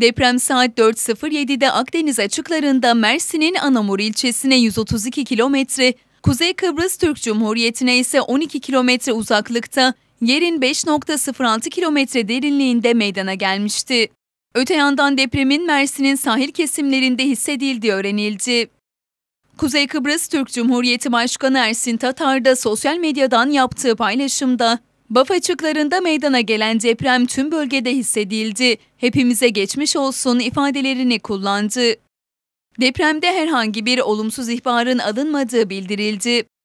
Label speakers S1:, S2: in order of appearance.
S1: Deprem saat 4.07'de Akdeniz açıklarında Mersin'in Anamur ilçesine 132 kilometre, Kuzey Kıbrıs Türk Cumhuriyeti'ne ise 12 kilometre uzaklıkta, yerin 5.06 kilometre derinliğinde meydana gelmişti. Öte yandan depremin Mersin'in sahil kesimlerinde hissedildiği öğrenildi. Kuzey Kıbrıs Türk Cumhuriyeti Başkanı Ersin Tatar da sosyal medyadan yaptığı paylaşımda Baf açıklarında meydana gelen deprem tüm bölgede hissedildi. Hepimize geçmiş olsun ifadelerini kullandı. Depremde herhangi bir olumsuz ihbarın alınmadığı bildirildi.